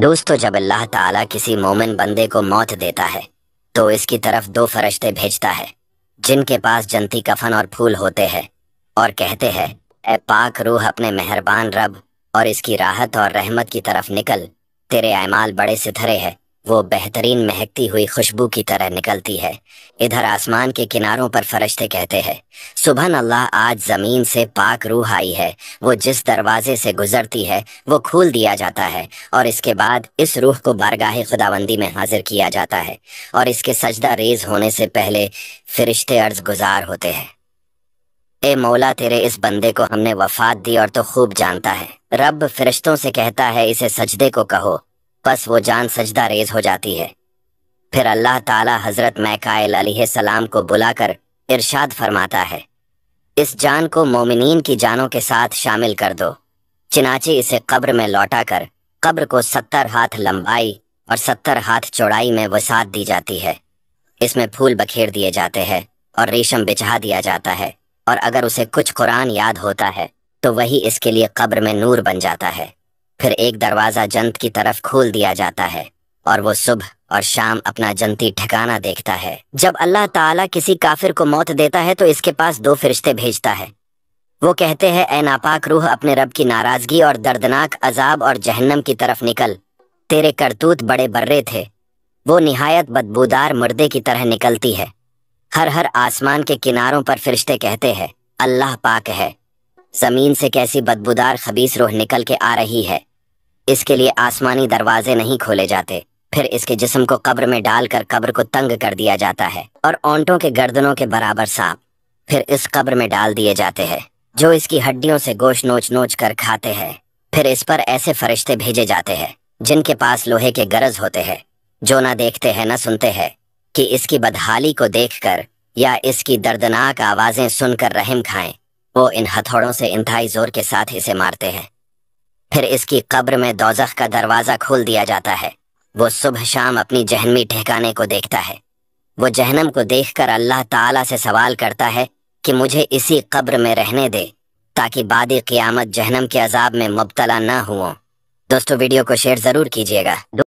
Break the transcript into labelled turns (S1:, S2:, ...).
S1: दोस्तों जब अल्लाह ताला किसी मोमिन बंदे को मौत देता है तो इसकी तरफ दो फरिश्ते भेजता है जिनके पास जंती कफन और फूल होते हैं और कहते हैं ए पाक रूह अपने मेहरबान रब और इसकी राहत और रहमत की तरफ निकल तेरे अमाल बड़े सिथरे हैं वो बेहतरीन महकती हुई खुशबू की तरह निकलती है इधर आसमान के किनारों पर फरिश्ते कहते हैं सुबह अल्लाह आज जमीन से पाक रूह आई है वो जिस दरवाजे से गुजरती है वो खोल दिया जाता है और इसके बाद इस रूह को बारगाह खुदाबंदी में हाजिर किया जाता है और इसके सजदा रेज होने से पहले फरिश्ते अर्ज गुजार होते हैं ए मौला तेरे इस बंदे को हमने वफात दी और तो खूब जानता है रब फरिश्तों से कहता है इसे सजदे को कहो बस वो जान सजदा रेज हो जाती है फिर अल्लाह ताला हजरत मैकायल सलाम को बुलाकर इरशाद फरमाता है इस जान को मोमिनीन की जानों के साथ शामिल कर दो चिनाचे इसे कब्र में लौटा कर कब्र को सत्तर हाथ लंबाई और सत्तर हाथ चौड़ाई में वसात दी जाती है इसमें फूल बखेर दिए जाते हैं और रेशम बिछा दिया जाता है और अगर उसे कुछ कुरान याद होता है तो वही इसके लिए कब्र में नूर बन जाता है फिर एक दरवाजा जंत की तरफ खोल दिया जाता है और वो सुबह और शाम अपना जंती ठिकाना देखता है जब अल्लाह ताला किसी काफिर को मौत देता है तो इसके पास दो फरिश्ते भेजता है वो कहते हैं ए नापाक रूह अपने रब की नाराजगी और दर्दनाक अजाब और जहन्नम की तरफ निकल तेरे करतूत बड़े बर्रे थे वो निहायत बदबूदार मुर्दे की तरह निकलती है हर हर आसमान के किनारों पर फरिश्ते कहते हैं अल्लाह पाक है जमीन से कैसी बदबूदार खबीस रोह निकल के आ रही है इसके लिए आसमानी दरवाजे नहीं खोले जाते फिर इसके जिस्म को कब्र में डालकर कब्र को तंग कर दिया जाता है और ऑंटों के गर्दनों के बराबर सांप फिर इस कब्र में डाल दिए जाते हैं जो इसकी हड्डियों से गोश नोच नोच कर खाते हैं फिर इस पर ऐसे फरिश्ते भेजे जाते हैं जिनके पास लोहे के गरज होते हैं जो ना देखते हैं ना सुनते हैं कि इसकी बदहाली को देखकर या इसकी दर्दनाक आवाजें सुनकर रहम खाएं वो इन हथौड़ों से इंतहाई जोर के साथ इसे मारते हैं फिर इसकी कब्र में दोजख का दरवाज़ा खोल दिया जाता है वो सुबह शाम अपनी जहनमी ठहकाने को देखता है वो जहनम को देखकर अल्लाह ताला से सवाल करता है कि मुझे इसी कब्र में रहने दे ताकि बाद क़ियामत जहनम के अजाब में मुबतला ना हुआ दोस्तों वीडियो को शेयर ज़रूर कीजिएगा